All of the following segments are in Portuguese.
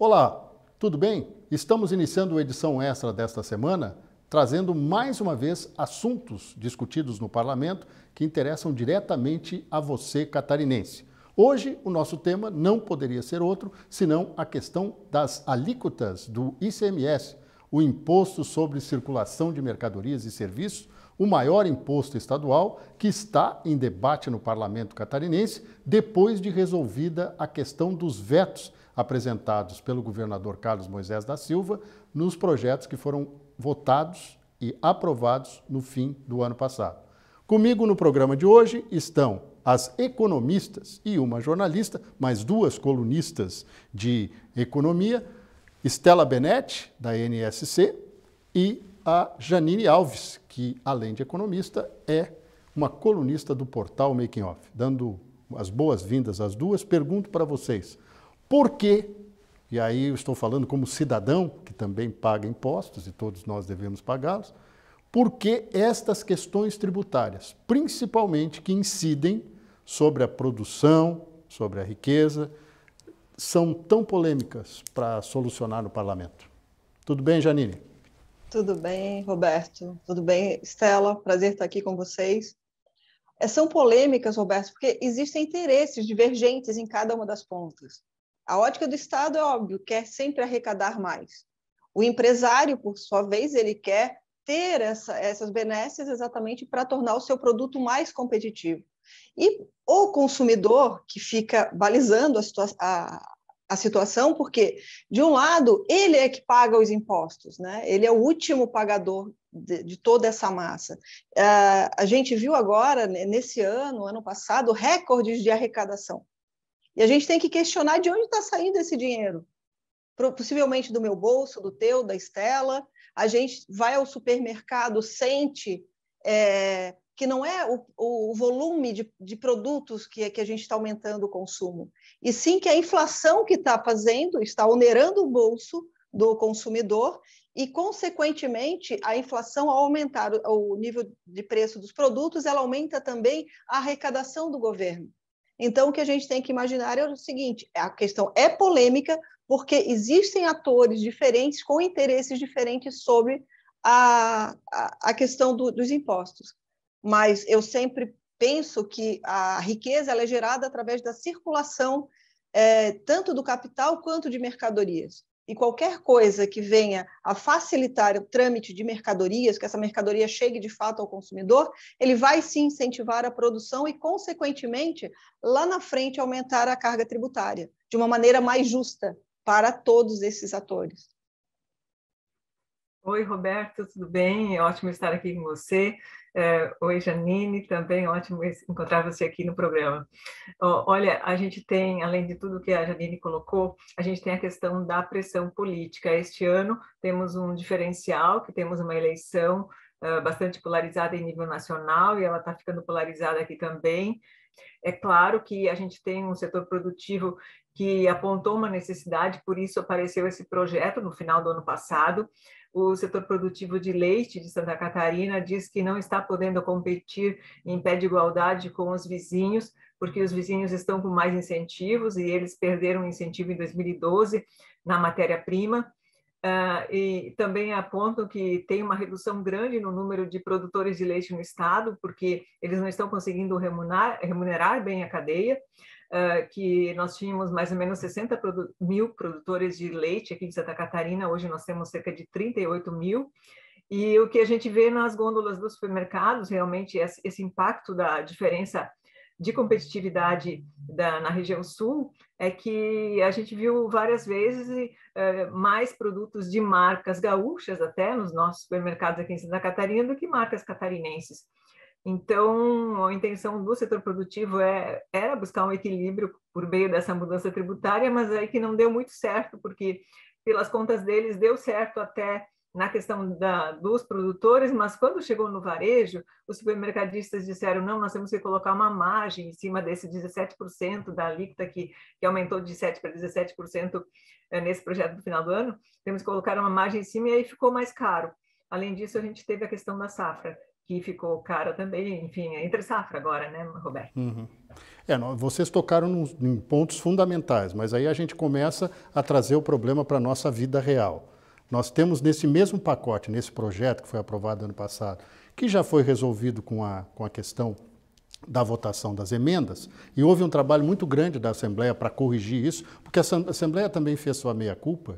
Olá, tudo bem? Estamos iniciando a edição extra desta semana, trazendo mais uma vez assuntos discutidos no parlamento que interessam diretamente a você catarinense. Hoje, o nosso tema não poderia ser outro senão a questão das alíquotas do ICMS, o Imposto sobre Circulação de Mercadorias e Serviços, o maior imposto estadual que está em debate no parlamento catarinense depois de resolvida a questão dos vetos apresentados pelo governador Carlos Moisés da Silva nos projetos que foram votados e aprovados no fim do ano passado. Comigo no programa de hoje estão as economistas e uma jornalista, mais duas colunistas de economia, Stella Benetti, da NSC, e a Janine Alves, que além de economista é uma colunista do portal Making Off. Dando as boas-vindas às duas, pergunto para vocês, por quê? E aí eu estou falando como cidadão, que também paga impostos e todos nós devemos pagá-los. Por que estas questões tributárias, principalmente que incidem sobre a produção, sobre a riqueza, são tão polêmicas para solucionar no parlamento? Tudo bem, Janine? Tudo bem, Roberto. Tudo bem, Estela. Prazer estar aqui com vocês. É, são polêmicas, Roberto, porque existem interesses divergentes em cada uma das pontas. A ótica do Estado é óbvio, quer sempre arrecadar mais. O empresário, por sua vez, ele quer ter essa, essas benesses exatamente para tornar o seu produto mais competitivo. E o consumidor, que fica balizando a, situa a, a, situação, porque, de um lado, ele é que paga os impostos, né? ele é o último pagador de, de toda essa massa. Uh, a gente viu agora, né, nesse ano, ano passado, recordes de arrecadação. E a gente tem que questionar de onde está saindo esse dinheiro. Possivelmente do meu bolso, do teu, da Estela. A gente vai ao supermercado, sente é, que não é o, o volume de, de, produtos que, que a gente está aumentando o consumo, e sim que a inflação que está fazendo está onerando o bolso do consumidor e, consequentemente, a inflação, ao aumentar o nível de preço dos produtos, ela aumenta também a arrecadação do governo. Então, o que a gente tem que imaginar é o seguinte: a questão é polêmica, porque existem atores diferentes com interesses diferentes sobre a, a, a questão do, dos impostos. Mas eu sempre penso que a riqueza é gerada através da circulação é, tanto do capital quanto de mercadorias e qualquer coisa que venha a facilitar o trâmite de mercadorias, que essa mercadoria chegue de fato ao consumidor, ele vai se incentivar a produção e, consequentemente, lá na frente aumentar a carga tributária de uma maneira mais justa para todos esses atores. Oi, Roberto, tudo bem? É ótimo estar aqui com você. É, oi, Janine, também ótimo encontrar você aqui no programa. Olha, a gente tem, além de tudo que a Janine colocou, a gente tem a questão da pressão política. Este ano temos um diferencial, que temos uma eleição bastante polarizada em nível nacional e ela está ficando polarizada aqui também. É claro que a gente tem um setor produtivo que apontou uma necessidade, por isso apareceu esse projeto no final do ano passado. O setor produtivo de leite de Santa Catarina diz que não está podendo competir em pé de igualdade com os vizinhos, porque os vizinhos estão com mais incentivos e eles perderam o incentivo em 2012 na matéria-prima. Uh, e também apontam que tem uma redução grande no número de produtores de leite no estado, porque eles não estão conseguindo remunerar, remunerar bem a cadeia uh, que nós tínhamos mais ou menos 60 produ mil produtores de leite aqui em Santa Catarina, hoje nós temos cerca de 38 mil. E o que a gente vê nas gôndolas dos supermercados, realmente, é esse impacto da diferença de competitividade da, na região sul é que a gente viu várias vezes mais produtos de marcas gaúchas até nos nossos supermercados aqui em Santa Catarina do que marcas catarinenses. Então, a intenção do setor produtivo é, era buscar um equilíbrio por meio dessa mudança tributária, mas aí que não deu muito certo, porque pelas contas deles deu certo até na questão da, dos produtores, mas quando chegou no varejo, os supermercadistas disseram: não, nós temos que colocar uma margem em cima desse 17% da alíquota que, que aumentou de 7% para 17% eh, nesse projeto do final do ano, temos que colocar uma margem em cima e aí ficou mais caro. Além disso, a gente teve a questão da safra que ficou cara também, enfim, é entre safra agora, né, Roberto? Uhum. É, vocês tocaram em pontos fundamentais, mas aí a gente começa a trazer o problema para a nossa vida real. Nós temos nesse mesmo pacote, nesse projeto que foi aprovado ano passado, que já foi resolvido com a, com a questão da votação das emendas, e houve um trabalho muito grande da Assembleia para corrigir isso, porque a Assembleia também fez sua meia-culpa,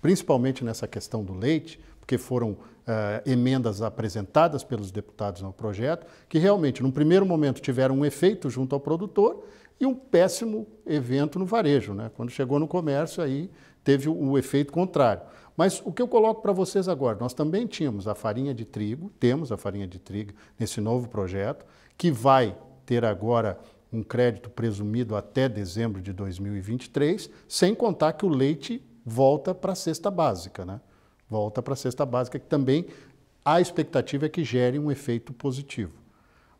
principalmente nessa questão do leite, porque foram uh, emendas apresentadas pelos deputados no projeto, que realmente, num primeiro momento, tiveram um efeito junto ao produtor e um péssimo evento no varejo. Né? Quando chegou no comércio, aí teve o, o efeito contrário. Mas o que eu coloco para vocês agora, nós também tínhamos a farinha de trigo, temos a farinha de trigo nesse novo projeto, que vai ter agora um crédito presumido até dezembro de 2023, sem contar que o leite volta para a cesta básica. Né? volta para a cesta básica, que também a expectativa é que gere um efeito positivo.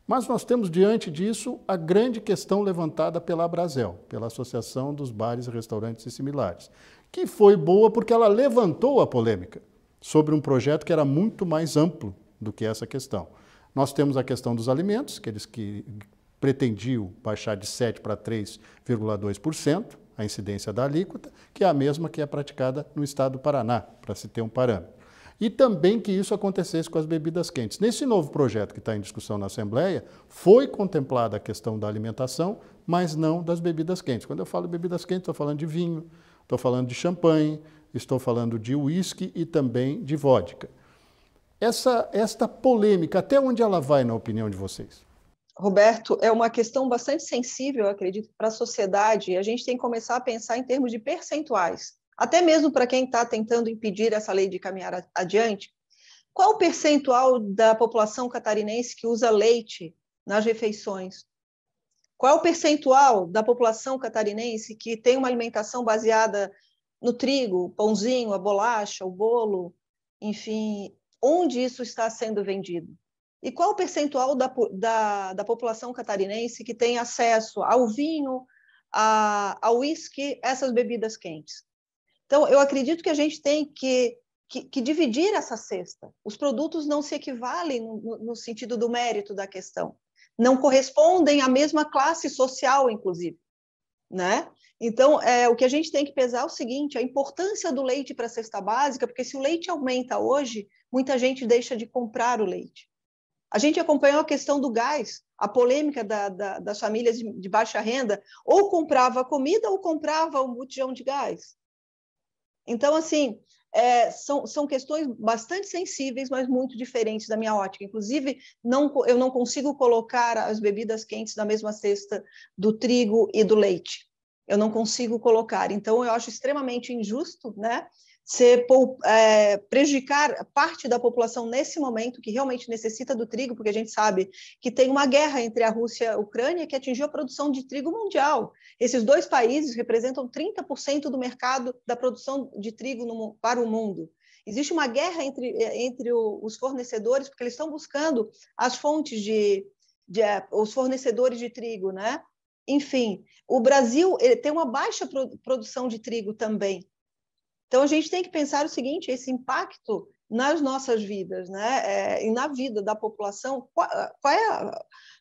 Mas nós temos diante disso a grande questão levantada pela Abrazel, pela Associação dos Bares, Restaurantes e Similares, que foi boa porque ela levantou a polêmica sobre um projeto que era muito mais amplo do que essa questão. Nós temos a questão dos alimentos, que eles que pretendiam baixar de 7 para 3,2% a incidência da alíquota, que é a mesma que é praticada no estado do Paraná, para se ter um parâmetro. E também que isso acontecesse com as bebidas quentes. Nesse novo projeto que está em discussão na Assembleia, foi contemplada a questão da alimentação, mas não das bebidas quentes. Quando eu falo bebidas quentes, estou falando de vinho, estou falando de champanhe, estou falando de uísque e também de vodka. Essa, esta polêmica, até onde ela vai na opinião de vocês? Roberto, é uma questão bastante sensível, acredito, para a sociedade. A gente tem que começar a pensar em termos de percentuais, até mesmo para quem está tentando impedir essa lei de caminhar adiante. Qual o percentual da população catarinense que usa leite nas refeições? Qual é o percentual da população catarinense que tem uma alimentação baseada no trigo, pãozinho, a bolacha, o bolo, enfim, onde isso está sendo vendido? E qual o percentual da, da, da população catarinense que tem acesso ao vinho, a, ao uísque, essas bebidas quentes? Então, eu acredito que a gente tem que, que, que dividir essa cesta. Os produtos não se equivalem no, no sentido do mérito da questão. Não correspondem à mesma classe social, inclusive. Né? Então, é, o que a gente tem que pesar é o seguinte: a importância do leite para a cesta básica, porque se o leite aumenta hoje, muita gente deixa de comprar o leite. A gente acompanhou a questão do gás, a polêmica da, da, das famílias de, de, baixa renda, ou comprava comida ou comprava um botijão de gás. Então, assim, é, são, são questões bastante sensíveis, mas muito diferentes da minha ótica. Inclusive, não, eu não consigo colocar as bebidas quentes na mesma cesta do trigo e do leite. Eu não consigo colocar. Então, eu acho extremamente injusto, né? é, prejudicar parte da população nesse momento que realmente necessita do trigo, porque a gente sabe que tem uma guerra entre a Rússia e a Ucrânia que atingiu a produção de trigo mundial. Esses dois países representam 30% do mercado da produção de trigo no, para o mundo. Existe uma guerra entre, é, entre os fornecedores, porque eles estão buscando as fontes de, de é, os fornecedores de trigo, né? Enfim, o Brasil tem uma baixa produção de trigo também. Então, a gente tem que pensar o seguinte: esse impacto nas nossas vidas, né? É, e na vida da população, qual, ah, qual, é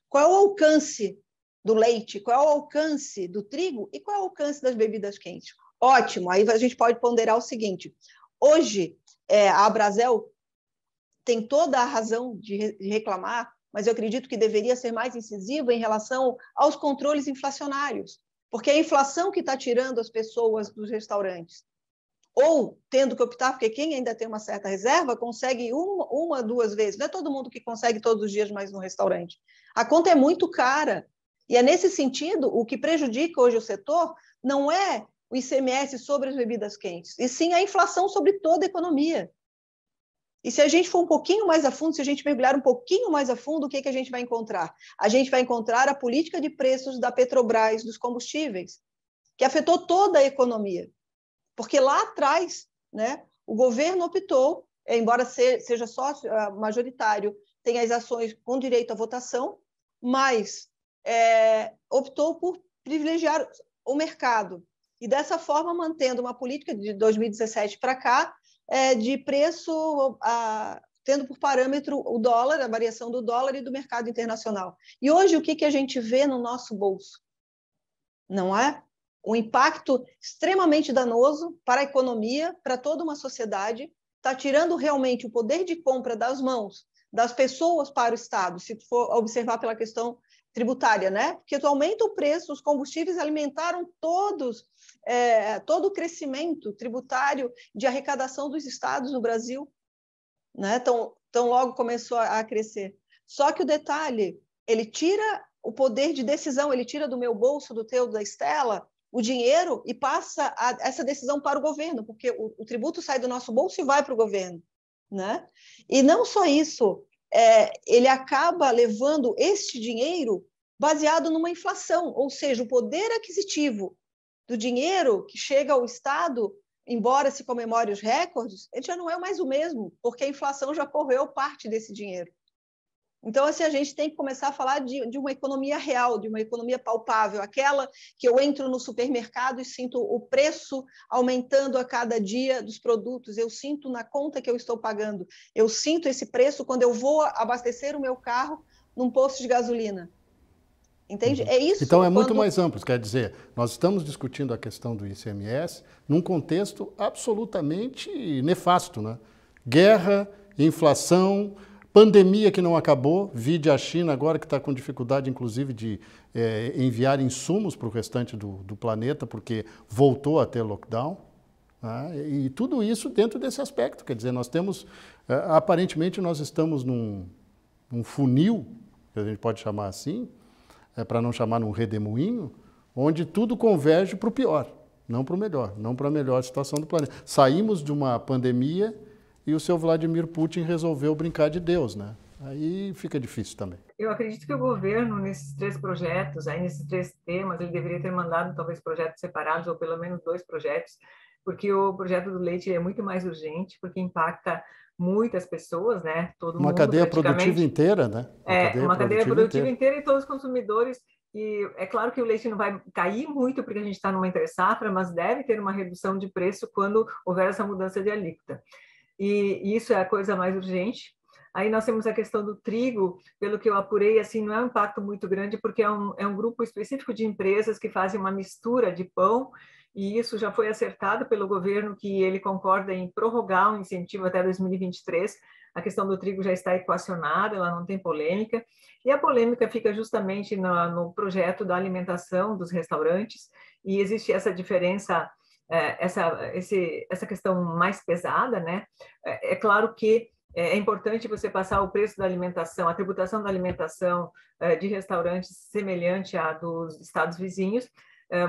qual é o alcance do leite, qual é o alcance do trigo e qual é o alcance das bebidas quentes? Ótimo, aí a gente pode ponderar o seguinte: hoje é, a Brasil tem toda a razão de, de reclamar, mas eu acredito que deveria ser mais incisiva em relação aos controles inflacionários, porque é a inflação que está tirando as pessoas dos restaurantes ou tendo que optar, porque quem ainda tem uma certa reserva consegue uma, uma, duas vezes. Não é todo mundo que consegue todos os dias mais no restaurante. A conta é muito cara. E é nesse sentido, o que prejudica hoje o setor não é o ICMS sobre as bebidas quentes, e sim a inflação sobre toda a economia. E se a gente for um pouquinho mais a fundo, se a gente mergulhar um pouquinho mais a fundo, o que, é que a gente vai encontrar? A gente vai encontrar a política de preços da Petrobras dos combustíveis, que afetou toda a economia. Porque lá atrás, né, o governo optou, é, embora seja sócio ah, majoritário, tem as ações com direito à votação, mas é, optou por privilegiar o mercado. E dessa forma, mantendo uma política de 2017 para cá, é, de preço, a, tendo por parâmetro o dólar, a variação do dólar e do mercado internacional. E hoje, o que, que a gente vê no nosso bolso? Não é? um impacto extremamente danoso para a economia, para toda uma sociedade, está tirando realmente o poder de compra das mãos das pessoas para o Estado, se for observar pela questão tributária, né? Porque atualmente o preço, os combustíveis alimentaram todos é, todo o crescimento tributário de arrecadação dos estados no Brasil, né? Então, tão logo começou a crescer. Só que o detalhe, ele tira o poder de decisão, ele tira do meu bolso, do teu, da Estela, o dinheiro e passa a, essa decisão para o governo, porque o, o, tributo sai do nosso bolso e vai para o governo. Né? E não só isso, é, ele acaba levando este dinheiro baseado numa inflação, ou seja, o poder aquisitivo do dinheiro que chega ao Estado, embora se comemore os recordes, ele já não é mais o mesmo, porque a inflação já correu parte desse dinheiro. Então, assim, a gente tem que começar a falar de, de, uma economia real, de uma economia palpável, aquela que eu entro no supermercado e sinto o preço aumentando a cada dia dos produtos, eu sinto na conta que eu estou pagando, eu sinto esse preço quando eu vou abastecer o meu carro num posto de gasolina. Entende? Uhum. É isso. Então é quando... muito mais amplo. Quer dizer, nós estamos discutindo a questão do ICMS num contexto absolutamente nefasto, né? Guerra, inflação, Pandemia que não acabou, vide a China agora que está com dificuldade, inclusive, de é, enviar insumos para o restante do, do, planeta, porque voltou a ter lockdown. Né? E, tudo isso dentro desse aspecto. Quer dizer, nós temos, é, aparentemente, nós estamos num, num, funil, que a gente pode chamar assim, é, para não chamar num redemoinho, onde tudo converge para o pior, não para o melhor, não para a melhor situação do planeta. Saímos de uma pandemia e o seu Vladimir Putin resolveu brincar de Deus, né? Aí fica difícil também. Eu acredito que o governo, nesses três projetos, aí nesses três temas, ele deveria ter mandado talvez projetos separados, ou pelo menos dois projetos, porque o projeto do leite é muito mais urgente, porque impacta muitas pessoas, né? Todo uma mundo, cadeia produtiva inteira, né? Uma é, cadeia uma cadeia produtiva, produtiva inteira. inteira e todos os consumidores e é claro que o leite não vai cair muito porque a gente está numa entre safra, mas deve ter uma redução de preço quando houver essa mudança de alíquota e isso é a coisa mais urgente. Aí nós temos a questão do trigo, pelo que eu apurei, assim, não é um impacto muito grande, porque é um, é um grupo específico de empresas que fazem uma mistura de pão, e isso já foi acertado pelo governo, que ele concorda em prorrogar o um incentivo até 2023. A questão do trigo já está equacionada, ela não tem polêmica, e a polêmica fica justamente no, no projeto da alimentação dos restaurantes, e existe essa diferença é, essa, esse, essa questão mais pesada, né? É, é claro que é, é importante você passar o preço da alimentação, a tributação da alimentação de restaurantes semelhante à dos estados vizinhos,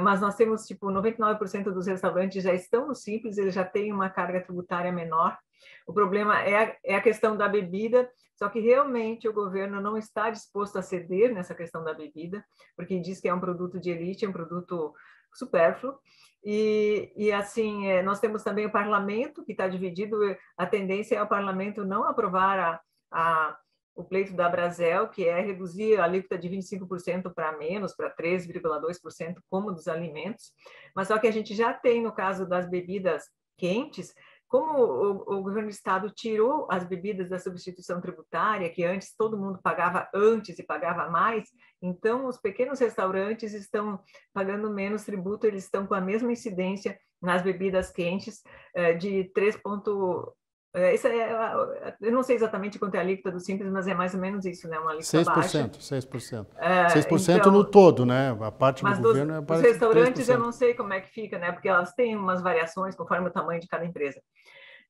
mas nós temos tipo 99% dos restaurantes já estão no simples, eles já têm uma carga tributária menor. O problema é a, é a questão da bebida, só que realmente o governo não está disposto a ceder nessa questão da bebida, porque diz que é um produto de elite, é um produto supérfluo. E, e assim, é, nós temos também o parlamento, que está dividido, a tendência é o parlamento não aprovar a, a o pleito da Brasel, que é reduzir a alíquota de 25% para menos, para 3,2%, como dos alimentos. Mas só que a gente já tem, no caso das bebidas quentes, como o, o, governo do estado tirou as bebidas da substituição tributária, que antes todo mundo pagava antes e pagava mais, então os pequenos restaurantes estão pagando menos tributo, eles estão com a mesma incidência nas bebidas quentes eh, de 3. Eh, isso é, eh, eu não sei exatamente quanto é a alíquota do Simples, mas é mais ou menos isso, né? Uma alíquota 6%, baixa. 6%. É, 6% então, no todo, né? A parte do governo é dos, é Os restaurantes 3%. eu não sei como é que fica, né? Porque elas têm umas variações conforme o tamanho de cada empresa.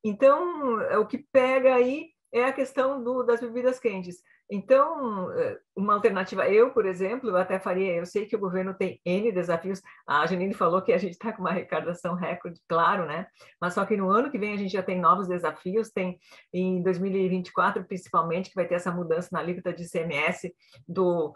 Então, é, o que pega aí é a questão do, das bebidas quentes. Então, é, uma alternativa, eu, por exemplo, até faria, eu sei que o governo tem N desafios, a Janine falou que a gente está com uma arrecadação recorde, claro, né? Mas só que no ano que vem a gente já tem novos desafios, tem em 2024, principalmente, que vai ter essa mudança na alíquota de CMS do,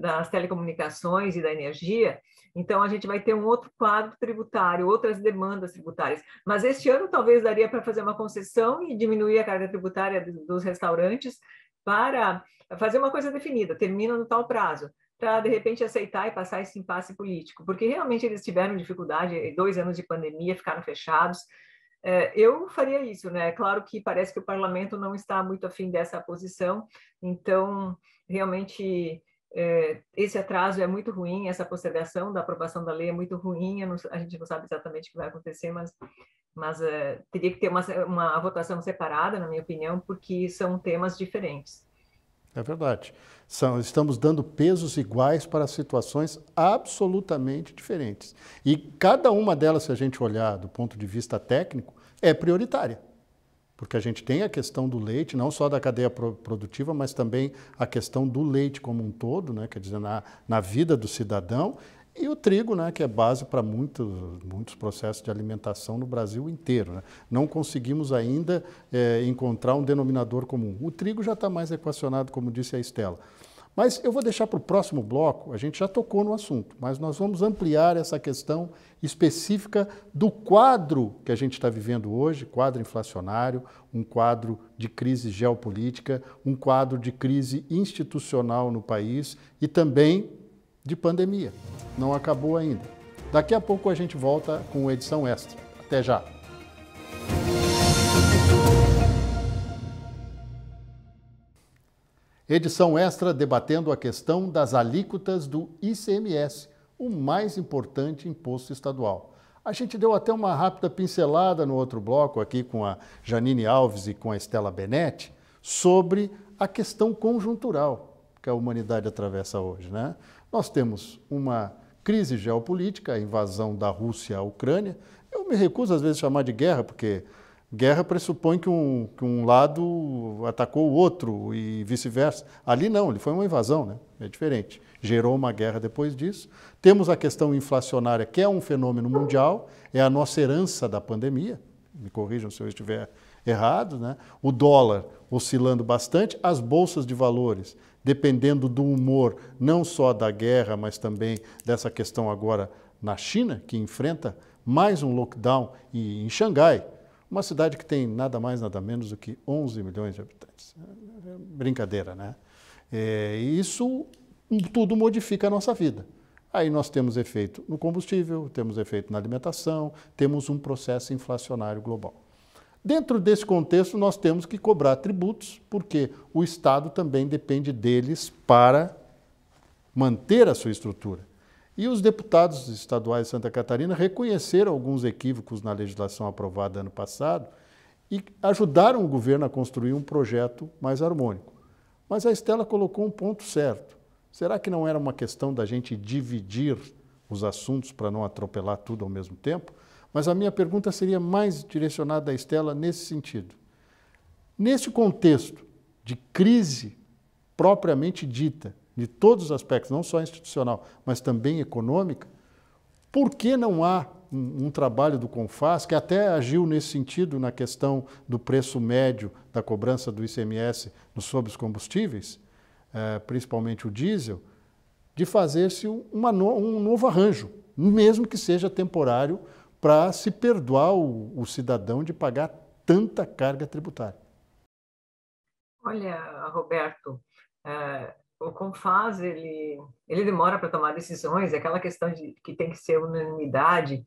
das telecomunicações e da energia, então a gente vai ter um outro quadro tributário, outras demandas tributárias. Mas este ano talvez daria para fazer uma concessão e diminuir a carga tributária dos restaurantes para fazer uma coisa definida, termina no tal prazo, para de repente aceitar e passar esse impasse político, porque realmente eles tiveram dificuldade, dois anos de pandemia, ficaram fechados. É, eu faria isso, né? Claro que parece que o parlamento não está muito afim dessa posição, então realmente é, esse atraso é muito ruim, essa postergação da aprovação da lei é muito ruim, não, a gente não sabe exatamente o que vai acontecer, mas, mas é, teria que ter uma, uma votação separada, na minha opinião, porque são temas diferentes. É verdade. São, estamos dando pesos iguais para situações absolutamente diferentes. E cada uma delas, se a gente olhar do ponto de vista técnico, é prioritária. Porque a gente tem a questão do leite, não só da cadeia produtiva, mas também a questão do leite como um todo, né? quer dizer, na, na vida do cidadão, e o trigo, né, que é base para muitos, muitos processos de alimentação no Brasil inteiro. Né? Não conseguimos ainda é, encontrar um denominador comum. O trigo já está mais equacionado, como disse a Estela. Mas eu vou deixar para o próximo bloco, a gente já tocou no assunto, mas nós vamos ampliar essa questão específica do quadro que a gente está vivendo hoje quadro inflacionário, um quadro de crise geopolítica, um quadro de crise institucional no país e também de pandemia. Não acabou ainda. Daqui a pouco a gente volta com edição extra. Até já! Edição extra debatendo a questão das alíquotas do ICMS, o mais importante imposto estadual. A gente deu até uma rápida pincelada no outro bloco aqui com a Janine Alves e com a Estela Benetti sobre a questão conjuntural que a humanidade atravessa hoje, né? Nós temos uma crise geopolítica, a invasão da Rússia à Ucrânia. Eu me recuso às vezes a chamar de guerra, porque Guerra pressupõe que um, que um lado atacou o outro e vice-versa. Ali não, ele foi uma invasão, né? é diferente. Gerou uma guerra depois disso. Temos a questão inflacionária, que é um fenômeno mundial, é a nossa herança da pandemia. Me corrijam se eu estiver errado. Né? O dólar oscilando bastante, as bolsas de valores, dependendo do humor, não só da guerra, mas também dessa questão agora na China, que enfrenta mais um lockdown, e em Xangai uma cidade que tem nada mais, nada menos do que 11 milhões de habitantes. É, é brincadeira, né? É, isso tudo modifica a nossa vida. Aí nós temos efeito no combustível, temos efeito na alimentação, temos um processo inflacionário global. Dentro desse contexto, nós temos que cobrar tributos, porque o Estado também depende deles para manter a sua estrutura. E os deputados estaduais de Santa Catarina reconheceram alguns equívocos na legislação aprovada ano passado e ajudaram o governo a construir um projeto mais harmônico. Mas a Estela colocou um ponto certo. Será que não era uma questão da gente dividir os assuntos para não atropelar tudo ao mesmo tempo? Mas a minha pergunta seria mais direcionada à Estela nesse sentido. Nesse contexto de crise propriamente dita, de todos os aspectos, não só institucional, mas também econômica, por que não há um, um, trabalho do CONFAS, que até agiu nesse sentido na questão do preço médio da cobrança do ICMS sobre os combustíveis, eh, principalmente o diesel, de fazer-se um novo arranjo, mesmo que seja temporário, para se perdoar o, o cidadão de pagar tanta carga tributária. Olha, Roberto, eh, o Confaz ele ele demora para tomar decisões, é aquela questão de que tem que ser unanimidade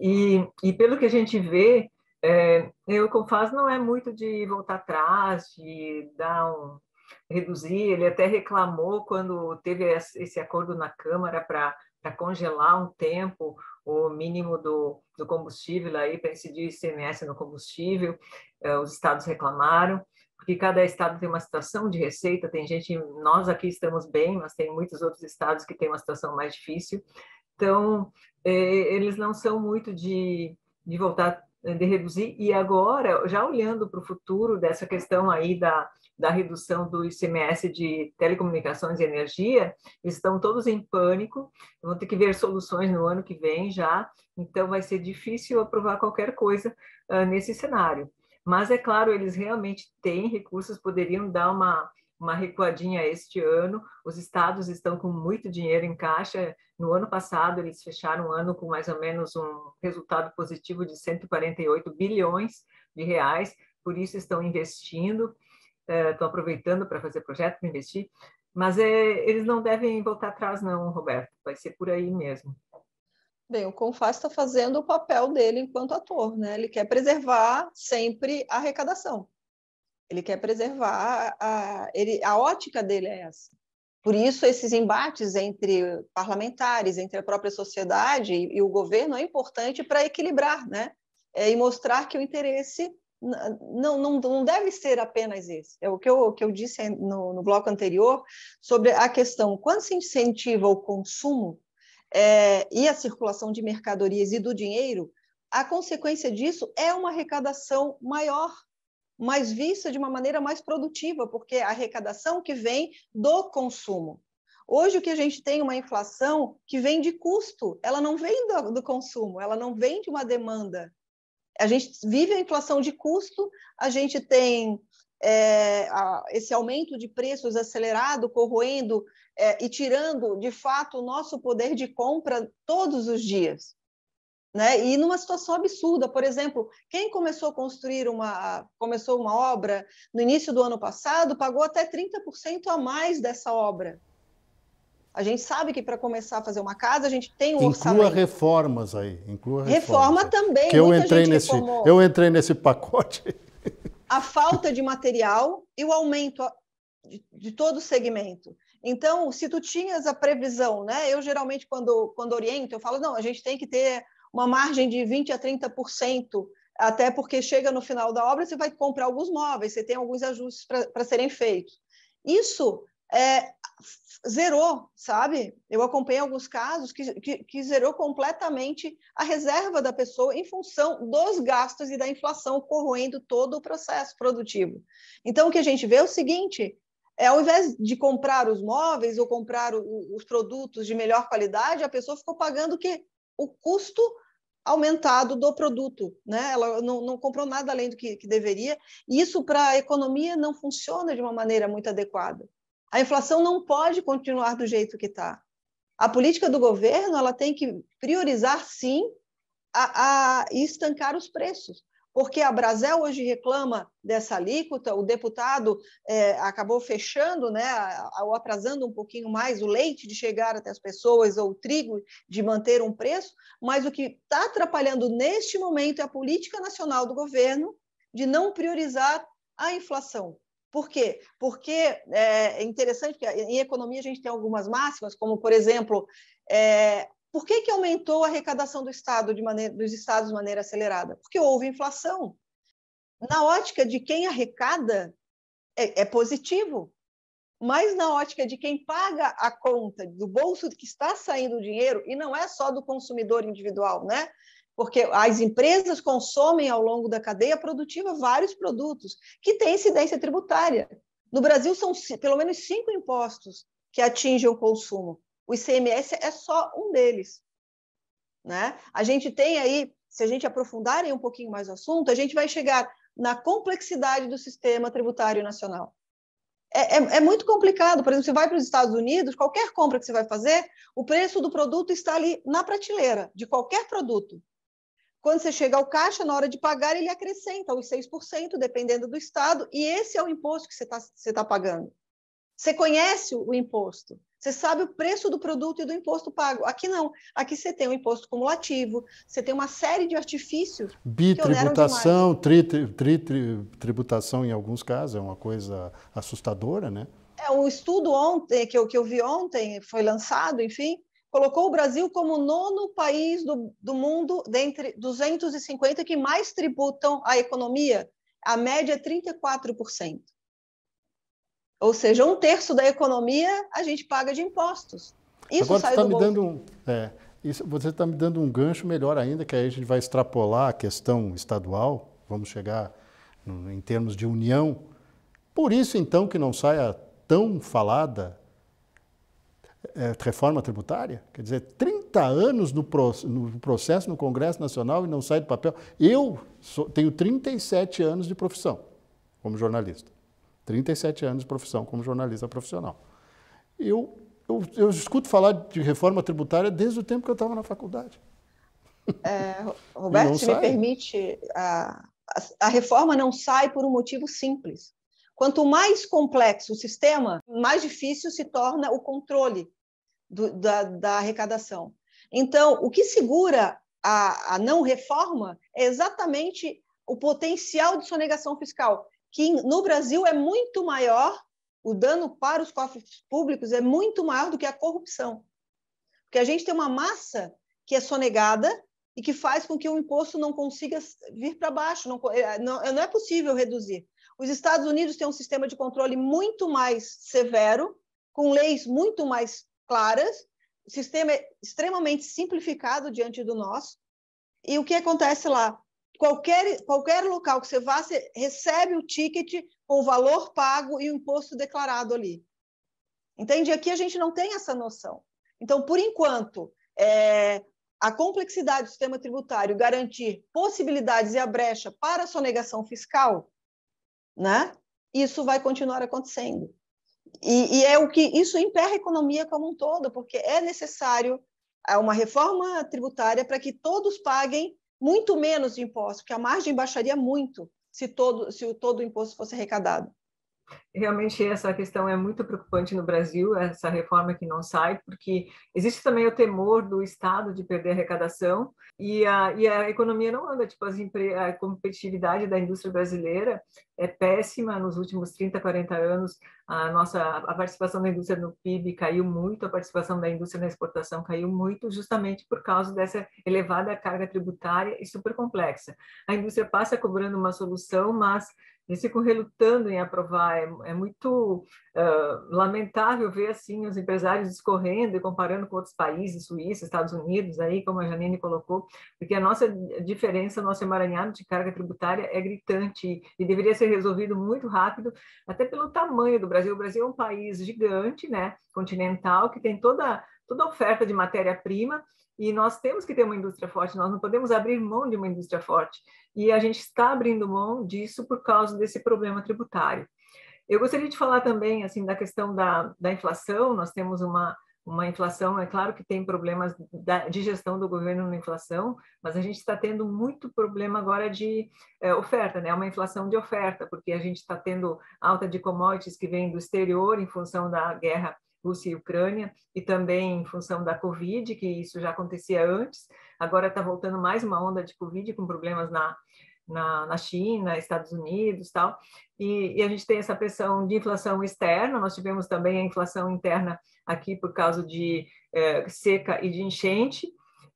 e, e pelo que a gente vê é, é o Confaz não é muito de voltar atrás, de dar um reduzir. Ele até reclamou quando teve esse acordo na Câmara para para congelar um tempo o mínimo do, do combustível aí para incidir ICMS no combustível. É, os estados reclamaram porque cada estado tem uma situação de receita, tem gente, nós aqui estamos bem, mas tem muitos outros estados que têm uma situação mais difícil. Então, é, eles não são muito de, de voltar, é, de reduzir. E agora, já olhando para o futuro dessa questão aí da, da redução do ICMS de telecomunicações e energia, estão todos em pânico, vão ter que ver soluções no ano que vem já, então vai ser difícil aprovar qualquer coisa uh, nesse cenário. Mas, é claro, eles realmente têm recursos, poderiam dar uma, uma recuadinha este ano. Os estados estão com muito dinheiro em caixa. No ano passado, eles fecharam o ano com mais ou menos um resultado positivo de 148 bilhões de reais, por isso estão investindo, eh, estão aproveitando para fazer projeto, para investir. Mas é, eles não devem voltar atrás, não, Roberto. Vai ser por aí mesmo. Bem, o Confaz está fazendo o papel dele enquanto ator, né? Ele quer preservar sempre a arrecadação. Ele quer preservar a, ele, a ótica dele é essa. Por isso esses embates entre parlamentares, entre a própria sociedade e, e o governo é importante para equilibrar, né? É, e mostrar que o interesse não, não, não deve ser apenas esse. É o que eu, que eu disse no, no bloco anterior sobre a questão quando se incentiva o consumo é, e a circulação de mercadorias e do dinheiro, a consequência disso é uma arrecadação maior, mas vista de uma maneira mais produtiva, porque a arrecadação que vem do consumo. Hoje o que a gente tem uma inflação que vem de custo, ela não vem do, do consumo, ela não vem de uma demanda. A gente vive a inflação de custo, a gente tem é, a, esse aumento de preços acelerado, corroendo é, e tirando, de fato, o nosso poder de compra todos os dias. Né? E numa situação absurda, por exemplo, quem começou a construir uma começou uma obra no início do ano passado pagou até 30% a mais dessa obra. A gente sabe que para começar a fazer uma casa, a gente tem um inclua orçamento. Inclua reformas aí, inclua reformas. Reforma também, que eu entrei nesse eu entrei nesse pacote. a falta de material e o aumento de, de todo o segmento. Então, se tu tinhas a previsão, né? Eu geralmente, quando, quando oriento, eu falo, não, a gente tem que ter uma margem de 20% a 30%, até porque chega no final da obra, você vai comprar alguns móveis, você tem alguns ajustes para serem feitos. Isso é, zerou, sabe? Eu acompanhei alguns casos que, que, que, zerou completamente a reserva da pessoa em função dos gastos e da inflação corroendo todo o processo produtivo. Então, o que a gente vê é o seguinte: é, ao invés de comprar os móveis ou comprar o, os produtos de melhor qualidade, a pessoa ficou pagando que o custo aumentado do produto, né? Ela não, não comprou nada além do que, que deveria. E isso para a economia não funciona de uma maneira muito adequada. A inflação não pode continuar do jeito que está. A política do governo ela tem que priorizar, sim, a, a estancar os preços porque a Brasel hoje reclama dessa alíquota, o deputado é, acabou fechando, né, ou atrasando um pouquinho mais o leite de chegar até as pessoas, ou o trigo de manter um preço, mas o que está atrapalhando neste momento é a política nacional do governo de não priorizar a inflação. Por quê? Porque é, é interessante que em economia a gente tem algumas máximas, como, por exemplo, é, por que, que aumentou a arrecadação do Estado de maneira, dos Estados de maneira acelerada? Porque houve inflação. Na ótica de quem arrecada, é, é positivo, mas na ótica de quem paga a conta do bolso que está saindo o dinheiro, e não é só do consumidor individual, né? porque as empresas consomem ao longo da cadeia produtiva vários produtos que têm incidência tributária. No Brasil, são pelo menos cinco impostos que atingem o consumo. O ICMS é só um deles. Né? A gente tem aí, se a gente aprofundar um pouquinho mais o assunto, a gente vai chegar na complexidade do sistema tributário nacional. É, é, é, muito complicado. Por exemplo, você vai para os Estados Unidos, qualquer compra que você vai fazer, o preço do produto está ali na prateleira, de qualquer produto. Quando você chega ao caixa, na hora de pagar, ele acrescenta os 6%, dependendo do estado, e esse é o imposto que você está você tá pagando. Você conhece o imposto, você sabe o preço do produto e do imposto pago. Aqui não. Aqui você tem o um imposto cumulativo, você tem uma série de artifícios. Bitributação, tri, tri, tri, tributação em alguns casos, é uma coisa assustadora, né? É, um estudo ontem que eu, que eu vi ontem, foi lançado, enfim, colocou o Brasil como nono país do, do mundo dentre 250 que mais tributam a economia. A média é 34%. Ou seja, um terço da economia a gente paga de impostos. Isso Agora, sai tá do me dando um, é, isso, Você está me dando um gancho melhor ainda, que aí a gente vai extrapolar a questão estadual, vamos chegar em termos de união. Por isso, então, que não sai a tão falada é, reforma tributária? Quer dizer, 30 anos no, pro, no, processo no Congresso Nacional e não sai do papel. Eu sou, tenho 37 anos de profissão como jornalista. 37 anos de profissão como jornalista profissional. Eu, eu, eu escuto falar de reforma tributária desde o tempo que eu estava na faculdade. É, Roberto, se me permite, a, a, a reforma não sai por um motivo simples. Quanto mais complexo o sistema, mais difícil se torna o controle do, da, da, arrecadação. Então, o que segura a, a não reforma é exatamente o potencial de sonegação fiscal, que no Brasil é muito maior, o dano para os cofres públicos é muito maior do que a corrupção. Porque a gente tem uma massa que é sonegada e que faz com que o imposto não consiga vir para baixo, não, eh, não, não é possível reduzir. Os Estados Unidos têm um sistema de controle muito mais severo, com leis muito mais claras, o sistema é extremamente simplificado diante do nosso. E o que acontece lá? Qualquer, qualquer local que você vá, você recebe o ticket com o valor pago e o imposto declarado ali. Entende? Aqui a gente não tem essa noção. Então, por enquanto, é, a complexidade do sistema tributário garantir possibilidades e a brecha para a sonegação fiscal né? Isso vai continuar acontecendo. E, e, é o que isso emperra a economia como um todo, porque é necessário é, uma reforma tributária para que todos paguem muito menos de imposto, porque a margem baixaria muito se todo se o todo o imposto fosse arrecadado realmente essa questão é muito preocupante no Brasil, essa reforma que não sai, porque existe também o temor do Estado de perder arrecadação e a, e a economia não anda, tipo, as a competitividade da indústria brasileira é péssima nos últimos 30, 40 anos, a nossa a participação da indústria no PIB caiu muito, a participação da indústria na exportação caiu muito, justamente por causa dessa elevada carga tributária e super complexa. A indústria passa cobrando uma solução, mas eles ficam relutando em aprovar. É, é muito uh, lamentável ver assim os empresários discorrendo e comparando com outros países, Suíça, Estados Unidos, aí como a Janine colocou, porque a nossa diferença, nosso emaranhado de carga tributária é gritante e deveria ser resolvido muito rápido, até pelo tamanho do Brasil. O Brasil é um país gigante, né, continental, que tem toda toda a oferta de matéria-prima e nós temos que ter uma indústria forte, nós não podemos abrir mão de uma indústria forte. E a gente está abrindo mão disso por causa desse problema tributário. Eu gostaria de falar também assim da questão da, da inflação. Nós temos uma, uma inflação, é claro que tem problemas da, de gestão do governo na inflação, mas a gente está tendo muito problema agora de é, oferta, né? É uma inflação de oferta, porque a gente está tendo alta de commodities que vem do exterior em função da guerra Rússia e Ucrânia, e também em função da Covid, que isso já acontecia antes, agora está voltando mais uma onda de Covid com problemas na, na, na China, Estados Unidos tal, e, e a gente tem essa pressão de inflação externa, nós tivemos também a inflação interna aqui por causa de eh, seca e de enchente,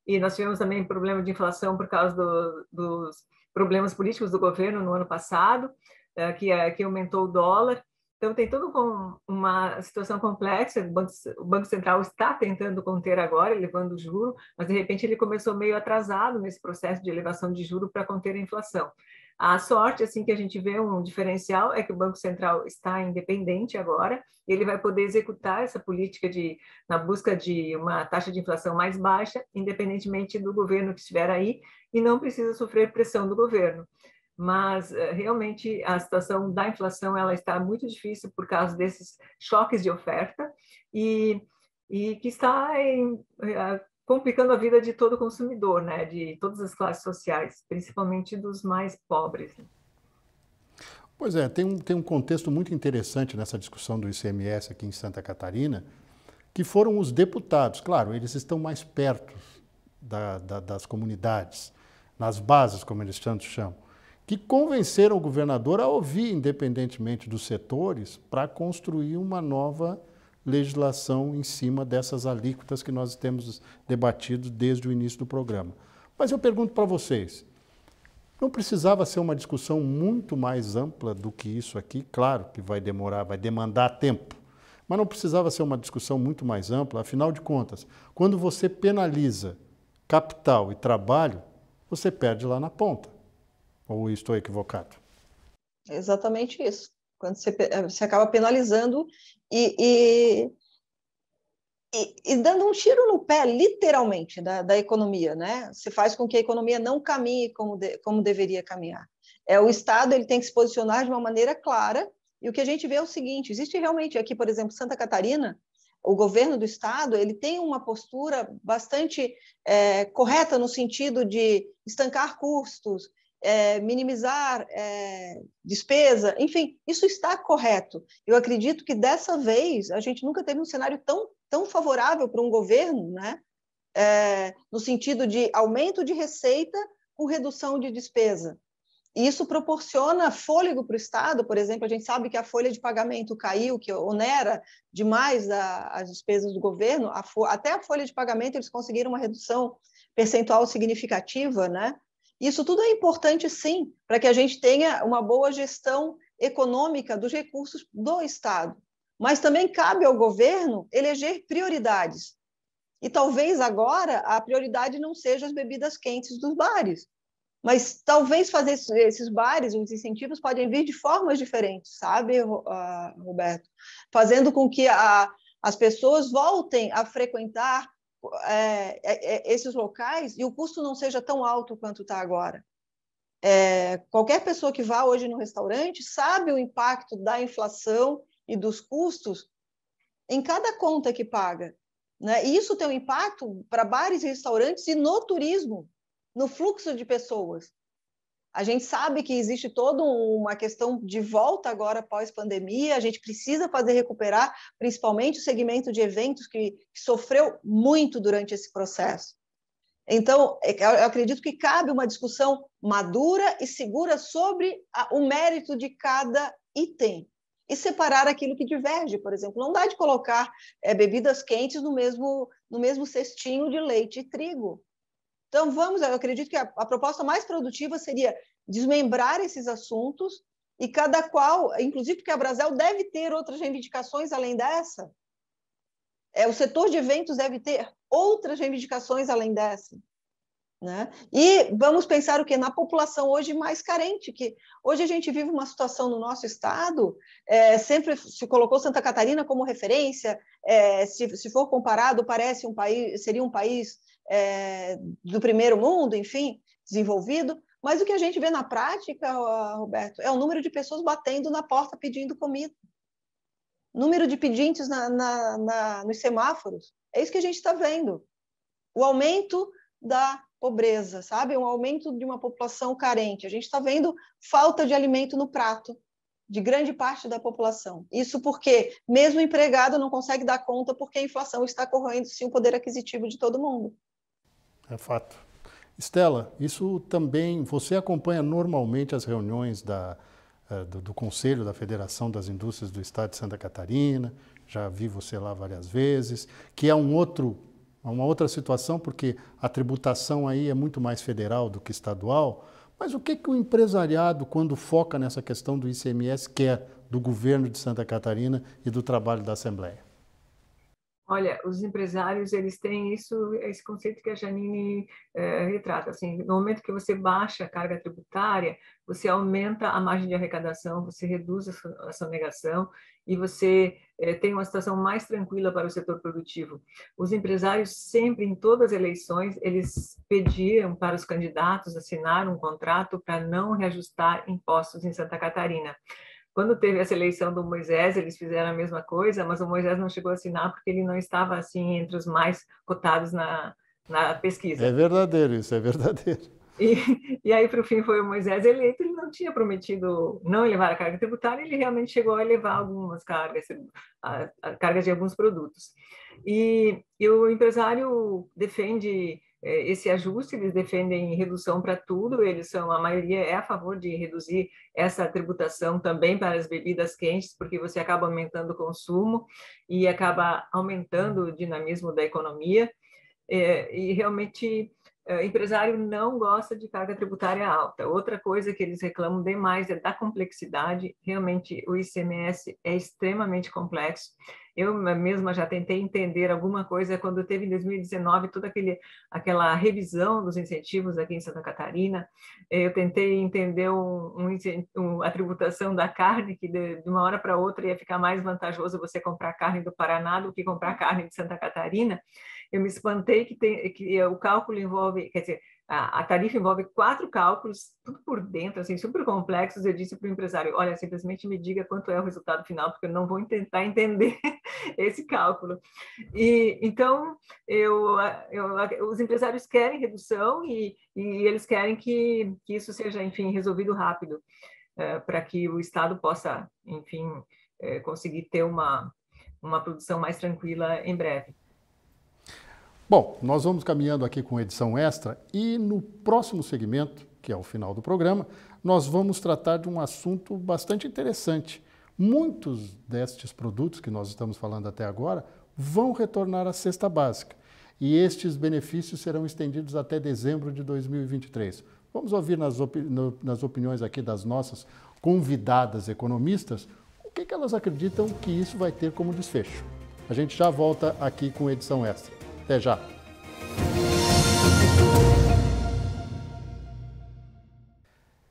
e nós tivemos também problema de inflação por causa do, dos problemas políticos do governo no ano passado, eh, que, eh, que aumentou o dólar, então, tem tudo com uma situação complexa. O Banco, Central está tentando conter agora, elevando o juro, mas de repente ele começou meio atrasado nesse processo de elevação de juro para conter a inflação. A sorte, assim, que a gente vê um diferencial é que o Banco Central está independente agora, e ele vai poder executar essa política de, na busca de uma taxa de inflação mais baixa, independentemente do governo que estiver aí, e não precisa sofrer pressão do governo mas eh, realmente a situação da inflação ela está muito difícil por causa desses choques de oferta e, e que está em, eh, complicando a vida de todo consumidor, né? de todas as classes sociais, principalmente dos mais pobres. Pois é, tem um, tem um contexto muito interessante nessa discussão do ICMS aqui em Santa Catarina, que foram os deputados. Claro, eles estão mais perto da, da, das comunidades, nas bases, como eles tanto chamam que convenceram o governador a ouvir, independentemente dos setores, para construir uma nova legislação em cima dessas alíquotas que nós temos debatido desde o início do programa. Mas eu pergunto para vocês, não precisava ser uma discussão muito mais ampla do que isso aqui? Claro que vai demorar, vai demandar tempo. Mas não precisava ser uma discussão muito mais ampla, afinal de contas, quando você penaliza capital e trabalho, você perde lá na ponta. Ou estou equivocado? exatamente isso. Quando você, eh, você acaba penalizando e, e... E, e, dando um tiro no pé, literalmente, da, da, economia, né? Você faz com que a economia não caminhe como, de, como deveria caminhar. É o Estado ele tem que se posicionar de uma maneira clara. E o que a gente vê é o seguinte: existe realmente aqui, por exemplo, Santa Catarina, o governo do Estado ele tem uma postura bastante é, correta no sentido de estancar custos, é, minimizar é, despesa, enfim, isso está correto. Eu acredito que dessa vez a gente nunca teve um cenário tão, tão favorável para um governo, né? É, no sentido de aumento de receita com redução de despesa. E isso proporciona fôlego para o Estado, por exemplo, a gente sabe que a folha de pagamento caiu, que onera demais a, as despesas do governo, a, até a folha de pagamento eles conseguiram uma redução percentual significativa, né? Isso tudo é importante, sim, para que a gente tenha uma boa gestão econômica dos recursos do Estado. Mas também cabe ao governo eleger prioridades. E talvez agora a prioridade não seja as bebidas quentes dos bares, mas talvez fazer esses bares, os incentivos podem vir de formas diferentes, sabe, ah, Roberto? Fazendo com que a, as pessoas voltem a frequentar é, é, é, esses locais e o custo não seja tão alto quanto está agora. É, qualquer pessoa que vá hoje no restaurante sabe o impacto da inflação e dos custos em cada conta que paga. Né? E isso tem um impacto para bares e restaurantes e no turismo, no fluxo de pessoas. A gente sabe que existe toda uma questão de volta agora pós-pandemia, a gente precisa fazer recuperar, principalmente o segmento de eventos que, que sofreu muito durante esse processo. Então, é eu acredito que cabe uma discussão madura e segura sobre a, o mérito de cada item e separar aquilo que diverge, por exemplo. Não dá de colocar é, bebidas quentes no mesmo, no mesmo cestinho de leite e trigo. Então, vamos, eu acredito que a, a proposta mais produtiva seria desmembrar esses assuntos e cada qual, inclusive porque a Brasel deve ter outras reivindicações além dessa, é, o setor de eventos deve ter outras reivindicações além dessa. Né? E vamos pensar o que na população hoje mais carente, que hoje a gente vive uma situação no nosso estado, é, sempre se colocou Santa Catarina como referência, é, se, se for comparado parece um país, seria um país é, do primeiro mundo, enfim, desenvolvido. Mas o que a gente vê na prática, Roberto, é o número de pessoas batendo na porta pedindo comida. Número de pedintes na, na, na nos semáforos. É isso que a gente está vendo. O aumento da pobreza, sabe? Um aumento de uma população carente. A gente está vendo falta de alimento no prato de grande parte da população. Isso porque mesmo empregado não consegue dar conta porque a inflação está corroendo sim o poder aquisitivo de todo mundo. É fato. Estela, isso também. Você acompanha normalmente as reuniões da, eh, do, do, Conselho da Federação das Indústrias do Estado de Santa Catarina, já vi você lá várias vezes, que é um outro, é uma outra situação, porque a tributação aí é muito mais federal do que estadual. Mas o que, que o empresariado, quando foca nessa questão do ICMS, quer do governo de Santa Catarina e do trabalho da Assembleia? Olha, os empresários, eles têm isso, esse conceito que a Janine é, retrata, assim, no momento que você baixa a carga tributária, você aumenta a margem de arrecadação, você reduz a, a sonegação e você é, tem uma situação mais tranquila para o setor produtivo. Os empresários sempre, em todas as eleições, eles pediram para os candidatos assinar um contrato para não reajustar impostos em Santa Catarina. Quando teve a seleção do Moisés, eles fizeram a mesma coisa, mas o Moisés não chegou a assinar porque ele não estava assim entre os mais cotados na, na pesquisa. É verdadeiro isso, é verdadeiro. E, e, aí, para o fim, foi o Moisés eleito. Ele não tinha prometido não elevar a carga tributária, ele realmente chegou a elevar algumas cargas, a, a carga de alguns produtos. E, e o empresário defende é, esse ajuste, eles defendem redução para tudo, eles são, a maioria é a favor de reduzir essa tributação também para as bebidas quentes, porque você acaba aumentando o consumo e acaba aumentando o dinamismo da economia, é, e realmente é, empresário não gosta de carga tributária alta. Outra coisa que eles reclamam demais é da complexidade, realmente o ICMS é extremamente complexo, eu mesma já tentei entender alguma coisa quando teve em 2019 toda aquele, aquela revisão dos incentivos aqui em Santa Catarina. Eh, eu tentei entender um, um, a tributação da carne, que de, de uma hora para outra ia ficar mais vantajoso você comprar carne do Paraná do que comprar carne de Santa Catarina. Eu me espantei que, tem, que eh, o cálculo envolve, quer dizer, a, tarifa envolve quatro cálculos, tudo por dentro, assim, super complexos. Eu disse para o empresário: olha, simplesmente me diga quanto é o resultado final, porque eu não vou tentar entender esse cálculo. E então, eu, eu, os empresários querem redução e, e eles querem que, que isso seja, enfim, resolvido rápido, é, para que o Estado possa, enfim, é, conseguir ter uma, uma produção mais tranquila em breve. Bom, nós vamos caminhando aqui com edição extra e no próximo segmento, que é o final do programa, nós vamos tratar de um assunto bastante interessante. Muitos destes produtos que nós estamos falando até agora vão retornar à cesta básica e estes benefícios serão estendidos até dezembro de 2023. Vamos ouvir nas, nas opiniões aqui das nossas convidadas economistas o que, que elas acreditam que isso vai ter como desfecho. A gente já volta aqui com edição extra. Até já.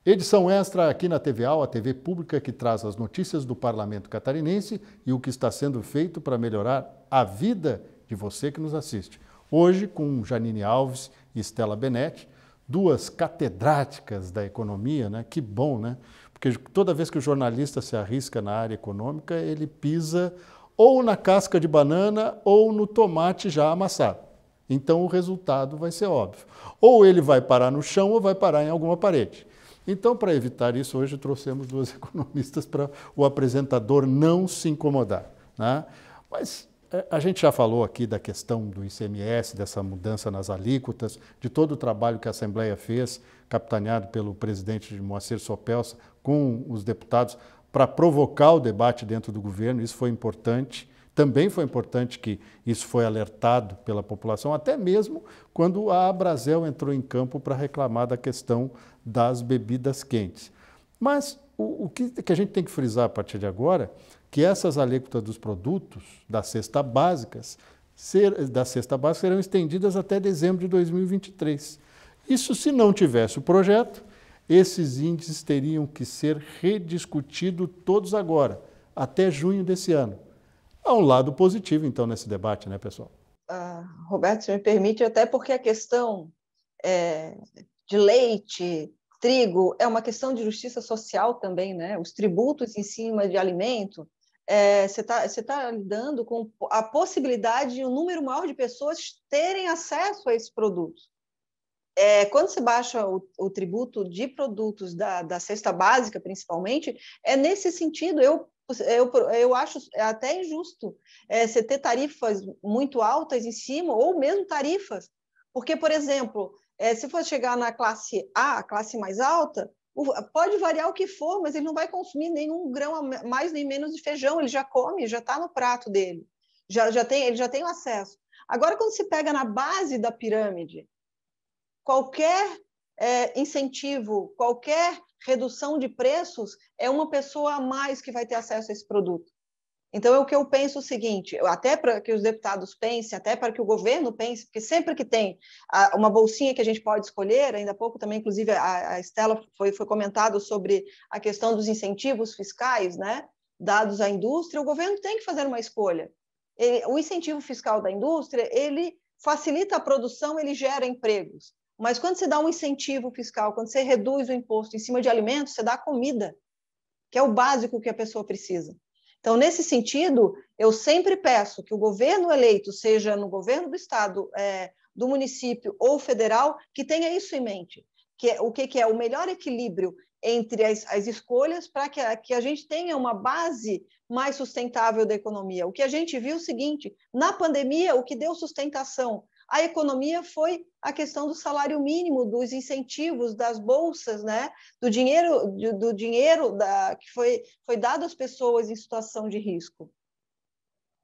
Edição extra aqui na TVA, a TV pública que traz as notícias do parlamento catarinense e o que está sendo feito para melhorar a vida de você que nos assiste. Hoje, com Janine Alves e Estela Benetti, duas catedráticas da economia, né? Que bom, né? Porque toda vez que o jornalista se arrisca na área econômica, ele pisa ou na casca de banana ou no tomate já amassado. Então o resultado vai ser óbvio. Ou ele vai parar no chão ou vai parar em alguma parede. Então, para evitar isso, hoje trouxemos duas economistas para o apresentador não se incomodar. Né? Mas é, a gente já falou aqui da questão do ICMS, dessa mudança nas alíquotas, de todo o trabalho que a Assembleia fez, capitaneado pelo presidente Moacir Sopelsa, com os deputados para provocar o debate dentro do governo, isso foi importante. Também foi importante que isso foi alertado pela população, até mesmo quando a Abrazel entrou em campo para reclamar da questão das bebidas quentes. Mas o, o que, que a gente tem que frisar a partir de agora que essas alíquotas dos produtos da cesta básicas ser, da cesta básica serão estendidas até dezembro de 2023. Isso se não tivesse o projeto, esses índices teriam que ser rediscutidos todos agora, até junho desse ano. Há um lado positivo, então, nesse debate, né, pessoal? Ah, Roberto, se me permite, até porque a questão é, de leite, trigo, é uma questão de justiça social também, né? Os tributos em cima de alimento, é, você é, está tá lidando com a possibilidade de um número maior de pessoas terem acesso a esses produtos é, quando se baixa o, o tributo de produtos da, da, cesta básica, principalmente, é nesse sentido. Eu, eu, eu acho até injusto é, você ter tarifas muito altas em cima, ou mesmo tarifas. Porque, por exemplo, é, se for chegar na classe A, a classe mais alta, pode variar o que for, mas ele não vai consumir nenhum grão a mais nem menos de feijão, ele já come, já está no prato dele, já, já tem, ele já tem o acesso. Agora, quando se pega na base da pirâmide, qualquer é, incentivo, qualquer redução de preços, é uma pessoa a mais que vai ter acesso a esse produto. Então, é o que eu penso o seguinte, até para que os deputados pensem, até para que o governo pense, porque sempre que tem uma bolsinha que a gente pode escolher, ainda há pouco também, inclusive, a Estela foi, foi comentado sobre a questão dos incentivos fiscais, né, dados à indústria, o governo tem que fazer uma escolha. Ele, o incentivo fiscal da indústria, ele facilita a produção, ele gera empregos. Mas quando você dá um incentivo fiscal, quando você reduz o imposto em cima de alimentos, você dá comida, que é o básico que a pessoa precisa. Então, nesse sentido, eu sempre peço que o governo eleito, seja no governo do estado, é, do município ou federal, que tenha isso em mente, que é, o que, que é o melhor equilíbrio entre as, as escolhas para que, que, a gente tenha uma base mais sustentável da economia. O que a gente viu é o seguinte: na pandemia, o que deu sustentação a economia foi a questão do salário mínimo, dos incentivos, das bolsas, né? do dinheiro, do dinheiro da, que foi, foi dado às pessoas em situação de risco.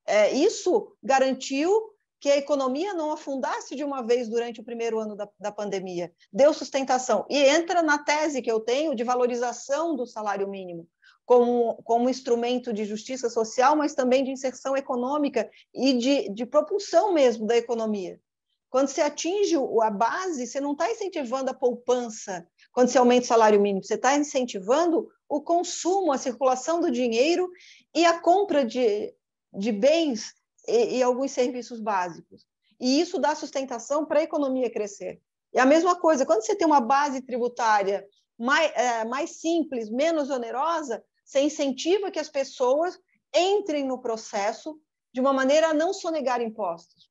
É, isso garantiu que a economia não afundasse de uma vez durante o primeiro ano da, da, pandemia, deu sustentação. E entra na tese que eu tenho de valorização do salário mínimo como, como instrumento de justiça social, mas também de inserção econômica e de, de propulsão mesmo da economia. Quando você atinge a base, você não está incentivando a poupança quando você aumenta o salário mínimo, você está incentivando o consumo, a circulação do dinheiro e a compra de, de bens e, e alguns serviços básicos. E isso dá sustentação para a economia crescer. E a mesma coisa, quando você tem uma base tributária mais, é, mais simples, menos onerosa, você incentiva que as pessoas entrem no processo de uma maneira a não sonegar impostos.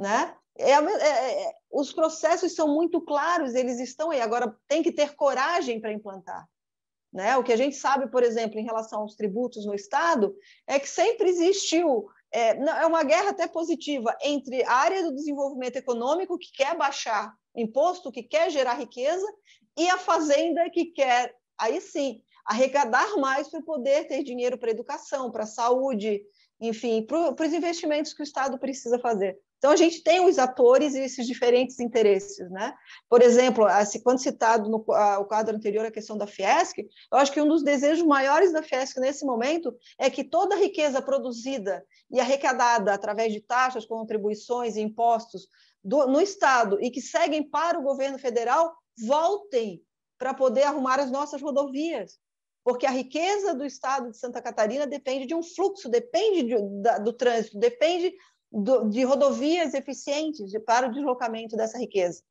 Né? É é, é, é, os processos são muito claros, eles estão aí. Agora, tem que ter coragem para implantar. Né? O que a gente sabe, por exemplo, em relação aos tributos no Estado, é que sempre existiu é, é uma guerra até positiva entre a área do desenvolvimento econômico, que quer baixar imposto, que quer gerar riqueza, e a fazenda, que quer, aí sim, arrecadar mais para poder ter dinheiro para educação, para saúde, enfim, para os investimentos que o Estado precisa fazer. Então, a gente tem os atores e esses diferentes interesses. Né? Por exemplo, assim, quando citado no o quadro anterior, a questão da Fiesc, eu acho que um dos desejos maiores da Fiesc nesse momento é que toda a riqueza produzida e arrecadada através de taxas, contribuições e impostos do, no Estado e que seguem para o governo federal voltem para poder arrumar as nossas rodovias porque a riqueza do estado de Santa Catarina depende de um fluxo, depende de, da, do trânsito, depende do, de rodovias eficientes de, para o deslocamento dessa riqueza.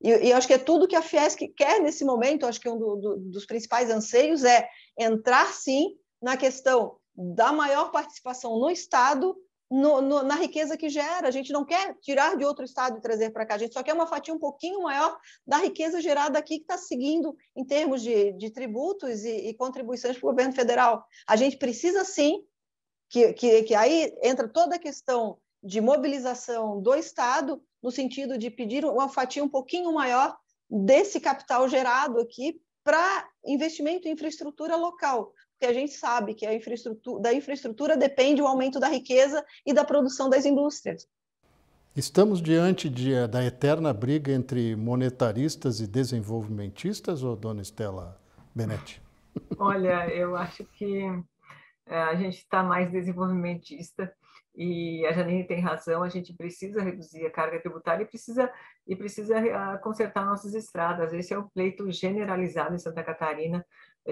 E, e, acho que é tudo que a Fiesc quer nesse momento, acho que um do, do, dos principais anseios é entrar, sim, na questão da maior participação no Estado no, no, na riqueza que gera. A gente não quer tirar de outro Estado e trazer para cá, a gente só quer uma fatia um pouquinho maior da riqueza gerada aqui que está seguindo em termos de, de tributos e, e contribuições para o governo federal. A gente precisa, sim, que, que, que aí entra toda a questão de mobilização do Estado, no sentido de pedir uma fatia um pouquinho maior desse capital gerado aqui para investimento em infraestrutura local, porque a gente sabe que a infraestrutura, da infraestrutura depende o aumento da riqueza e da produção das indústrias. Estamos diante de, eh, da eterna briga entre monetaristas e desenvolvimentistas, ou dona Estela Benetti? Olha, eu acho que eh, a gente está mais desenvolvimentista e a Janine tem razão, a gente precisa reduzir a carga tributária e precisa, e precisa ah, consertar nossas estradas. Esse é o pleito generalizado em Santa Catarina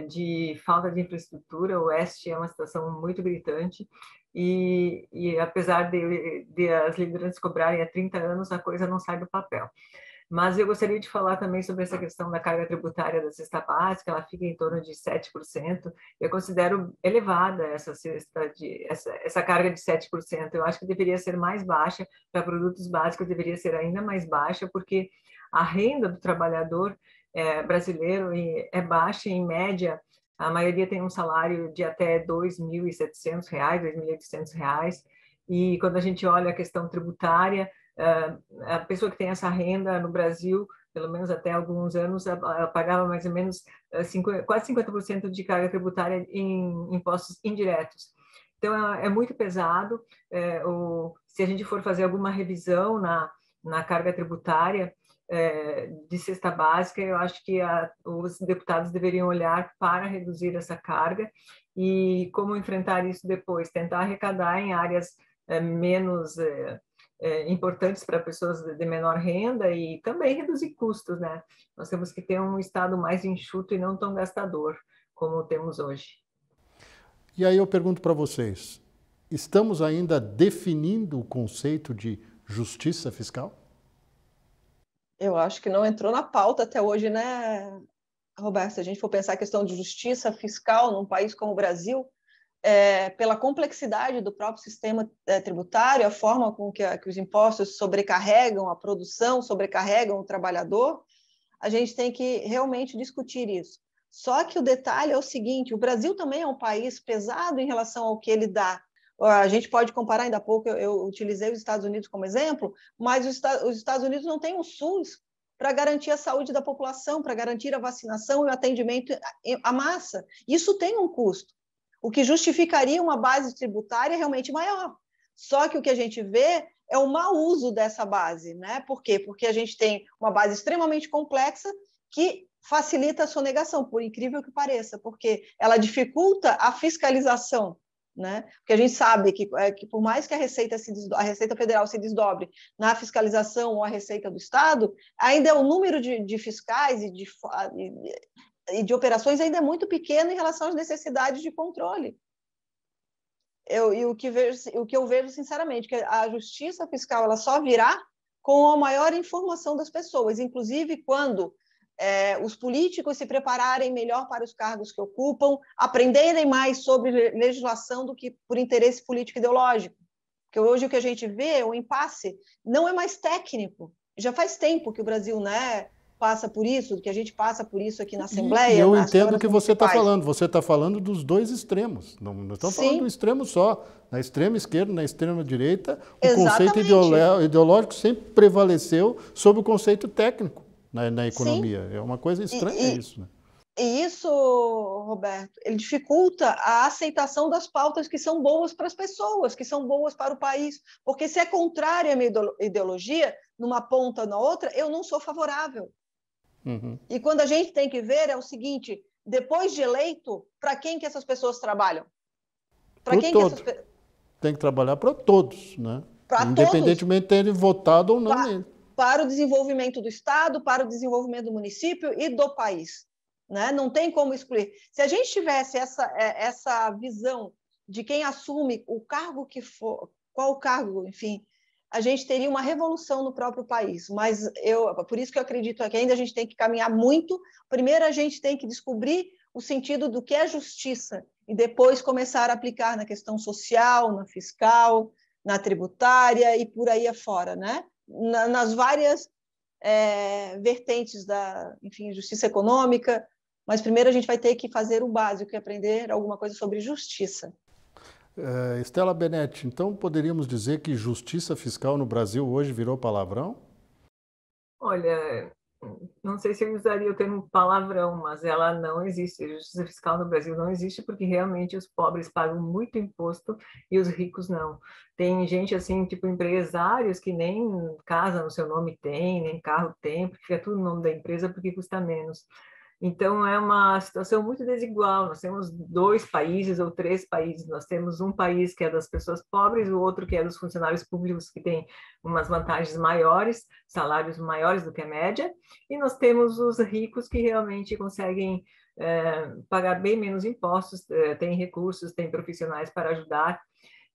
de falta de infraestrutura. O Oeste é uma situação muito gritante e, e apesar de, de as lideranças cobrarem há 30 anos, a coisa não sai do papel. Mas eu gostaria de falar também sobre essa questão da carga tributária da cesta básica, ela fica em torno de 7%. Eu considero elevada essa, cesta de, essa, essa carga de 7%. Eu acho que deveria ser mais baixa, para produtos básicos deveria ser ainda mais baixa, porque a renda do trabalhador é, brasileiro é baixa, em média, a maioria tem um salário de até R$ 2.700, R$ 2.800, e quando a gente olha a questão tributária, ah, a pessoa que tem essa renda no Brasil, pelo menos até alguns anos, ela pagava mais ou menos 50, ah, quase 50% de carga tributária em impostos indiretos. Então, é, é, muito pesado. É, o, se a gente for fazer alguma revisão na, na carga tributária é, de cesta básica, eu acho que a, os deputados deveriam olhar para reduzir essa carga e como enfrentar isso depois, tentar arrecadar em áreas é, menos é, é, importantes para pessoas de menor renda e também reduzir custos, né? Nós temos que ter um Estado mais enxuto e não tão gastador como temos hoje. E aí eu pergunto para vocês: estamos ainda definindo o conceito de justiça fiscal? Eu acho que não entrou na pauta até hoje, né, Roberto? Se a gente for pensar a questão de justiça fiscal num país como o Brasil, é, pela complexidade do próprio sistema é, tributário, a forma com que, a, que os impostos sobrecarregam a produção, sobrecarregam o trabalhador, a gente tem que realmente discutir isso. Só que o detalhe é o seguinte: o Brasil também é um país pesado em relação ao que ele dá. A gente pode comparar, ainda há pouco eu, eu utilizei os Estados Unidos como exemplo, mas os, os Estados Unidos não têm um SUS para garantir a saúde da população, para garantir a vacinação e o atendimento à massa. Isso tem um custo o que justificaria uma base tributária realmente maior. Só que o que a gente vê é o mau uso dessa base, né? Por quê? Porque a gente tem uma base extremamente complexa que facilita a sonegação, por incrível que pareça, porque ela dificulta a fiscalização, né? Porque a gente sabe que, é, que por mais que a receita se a receita federal se desdobre na fiscalização ou a receita do estado, ainda é o número de, de fiscais e de, e de operações ainda é muito pequeno em relação às necessidades de controle. Eu, e o que, vejo, o que eu vejo, sinceramente, que a justiça fiscal ela só virá com a maior informação das pessoas, inclusive quando é, os políticos se prepararem melhor para os cargos que ocupam, aprenderem mais sobre legislação do que por interesse político ideológico. Porque hoje o que a gente vê, o impasse, não é mais técnico. Já faz tempo que o Brasil, não é passa por isso, que a gente passa por isso aqui na Assembleia. E eu entendo o que você está falando. Você está falando dos dois extremos. Não, não estamos falando falando do extremo só. Na extrema esquerda, na extrema direita, Exatamente. o conceito ideológico sempre prevaleceu sobre o conceito técnico na, na economia. Sim. É uma coisa estranha e, isso. Né? E isso, Roberto, ele dificulta a aceitação das pautas que são boas para as pessoas, que são boas para o país. Porque se é contrária à minha ideologia, numa ponta ou na outra, eu não sou favorável. Uhum. E quando a gente tem que ver é o seguinte: depois de eleito, para quem que essas pessoas trabalham? Para quem todo. que essas Tem que trabalhar para todos, né? Independentemente todos. de terem votado ou não para, nele. Para o desenvolvimento do Estado, para o desenvolvimento do município e do país. Né? Não tem como excluir. Se a gente tivesse essa, é, essa visão de quem assume o cargo que for, qual cargo, enfim, a gente teria uma revolução no próprio país. Mas eu, por isso que eu acredito que ainda a gente tem que caminhar muito. Primeiro a gente tem que descobrir o sentido do que é justiça e depois começar a aplicar na questão social, na fiscal, na tributária e por aí afora, né? Na, nas várias é, vertentes da, enfim, justiça econômica. Mas primeiro a gente vai ter que fazer o básico, e é aprender alguma coisa sobre justiça. Uh, Estela Benetti, então poderíamos dizer que justiça fiscal no Brasil hoje virou palavrão? Olha, não sei se eu usaria o termo palavrão, mas ela não existe. A justiça fiscal no Brasil não existe porque realmente os pobres pagam muito imposto e os ricos não. Tem gente assim, tipo empresários que nem casa no seu nome tem, nem carro tem, porque fica tudo no nome da empresa porque custa menos. Então, é uma situação muito desigual. Nós temos dois países ou três países. Nós temos um país que é das pessoas pobres, o outro que é dos funcionários públicos, que tem umas vantagens maiores, salários maiores do que a média. E nós temos os ricos que realmente conseguem é, pagar bem menos impostos, é, têm recursos, têm profissionais para ajudar.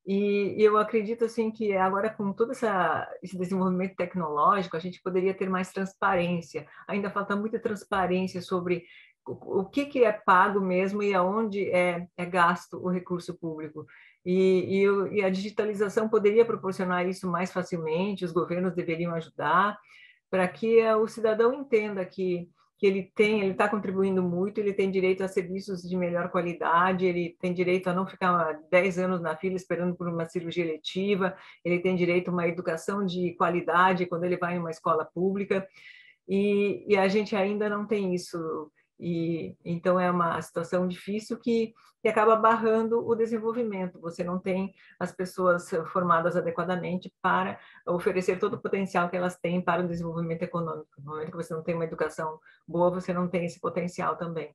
E, e eu acredito assim que agora com todo essa, esse desenvolvimento tecnológico a gente poderia ter mais transparência. Ainda falta muita transparência sobre o que, que é pago mesmo e aonde é, é gasto o recurso público. E, e, e, a digitalização poderia proporcionar isso mais facilmente, os governos deveriam ajudar para que o cidadão entenda que que ele tem, ele está contribuindo muito, ele tem direito a serviços de melhor qualidade, ele tem direito a não ficar 10 anos na fila esperando por uma cirurgia letiva, ele tem direito a uma educação de qualidade quando ele vai em uma escola pública, e, e a gente ainda não tem isso e, então, é uma situação difícil que, que acaba barrando o desenvolvimento. Você não tem as pessoas eh, formadas adequadamente para oferecer todo o potencial que elas têm para o desenvolvimento econômico. No momento que você não tem uma educação boa, você não tem esse potencial também.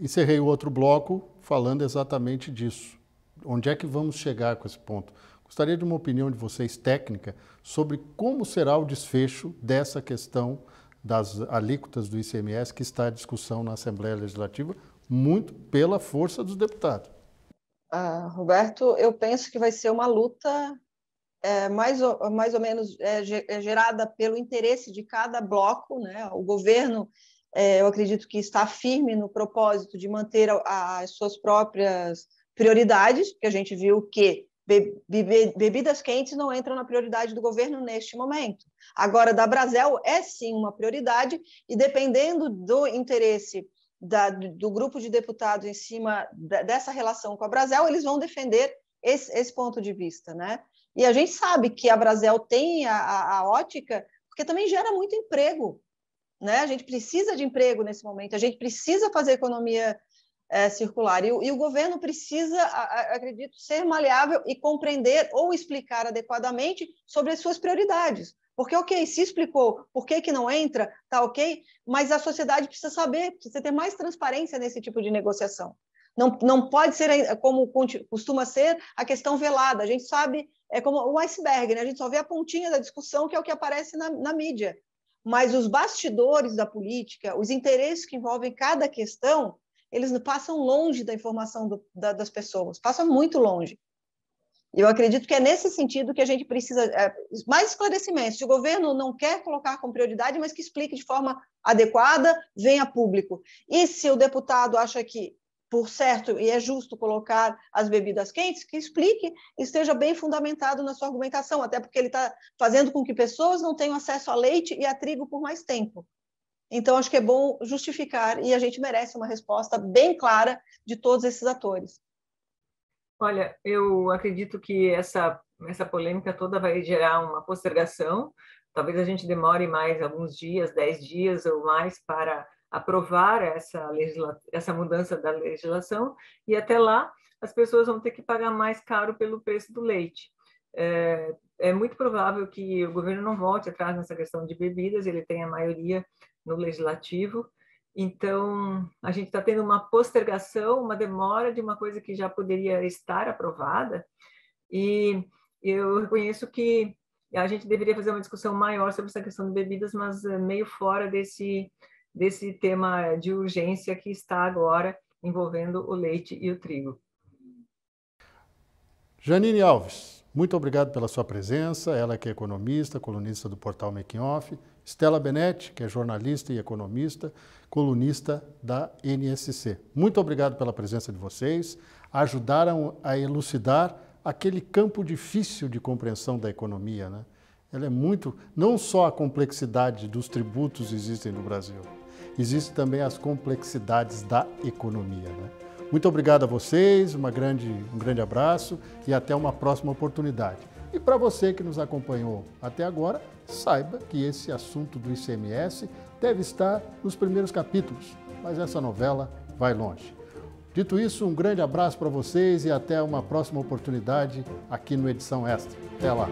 Encerrei o outro bloco falando exatamente disso. Onde é que vamos chegar com esse ponto? Gostaria de uma opinião de vocês técnica sobre como será o desfecho dessa questão das alíquotas do ICMS que está à discussão na Assembleia Legislativa, muito pela força dos deputados. Ah, Roberto, eu penso que vai ser uma luta é, mais, ou, mais ou menos é, é gerada pelo interesse de cada bloco. Né? O governo, é, eu acredito que está firme no propósito de manter a, a, as suas próprias prioridades, porque a gente viu que bebidas quentes não entram na prioridade do governo neste momento. Agora, da Brasel é sim uma prioridade, e dependendo do interesse da, do grupo de deputados em cima da, dessa relação com a Brasel, eles vão defender esse, esse, ponto de vista. Né? E a gente sabe que a Brasel tem a, a, a ótica, porque também gera muito emprego. Né? A gente precisa de emprego nesse momento, a gente precisa fazer economia é, circular. E, e, o governo precisa, a, a, acredito, ser maleável e compreender ou explicar adequadamente sobre as suas prioridades. Porque, ok, se explicou por que, que não entra, tá ok, mas a sociedade precisa saber, precisa ter mais transparência nesse tipo de negociação. Não, não pode ser, como costuma ser, a questão velada. A gente sabe, é como o iceberg, né? a gente só vê a pontinha da discussão, que é o que aparece na, na mídia. Mas os bastidores da política, os interesses que envolvem cada questão, eles passam longe da informação do, da, das pessoas, passam muito longe. Eu acredito que é nesse sentido que a gente precisa é, mais esclarecimento. Se o governo não quer colocar como prioridade, mas que explique de forma adequada, venha público. E se o deputado acha que por certo e é justo colocar as bebidas quentes, que explique, esteja bem fundamentado na sua argumentação, até porque ele está fazendo com que pessoas não tenham acesso a leite e a trigo por mais tempo. Então, acho que é bom justificar e a gente merece uma resposta bem clara de todos esses atores. Olha, eu acredito que essa, essa polêmica toda vai gerar uma postergação. Talvez a gente demore mais alguns dias, dez dias ou mais, para aprovar essa, legisla... essa mudança da legislação, e até lá as pessoas vão ter que pagar mais caro pelo preço do leite. É, é muito provável que o governo não volte atrás nessa questão de bebidas, ele tem a maioria no legislativo. Então, a gente está tendo uma postergação, uma demora de uma coisa que já poderia estar aprovada, e eu reconheço que a gente deveria fazer uma discussão maior sobre essa questão de bebidas, mas eh, meio fora desse, desse tema de urgência que está agora envolvendo o leite e o trigo. Janine Alves, muito obrigado pela sua presença. Ela que é economista, colunista do portal Making Off Stella Benetti, que é jornalista e economista, colunista da NSC. Muito obrigado pela presença de vocês. Ajudaram a elucidar aquele campo difícil de compreensão da economia. Né? Ela é muito. Não só a complexidade dos tributos existem no Brasil, existem também as complexidades da economia. Né? Muito obrigado a vocês, grande, um grande abraço e até uma próxima oportunidade. E para você que nos acompanhou até agora, saiba que esse assunto do ICMS deve estar nos primeiros capítulos, mas essa novela vai longe. Dito isso, um grande abraço para vocês e até uma próxima oportunidade aqui no Edição Extra. Até lá!